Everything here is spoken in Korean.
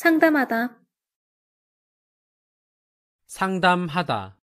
상담하다 상담하다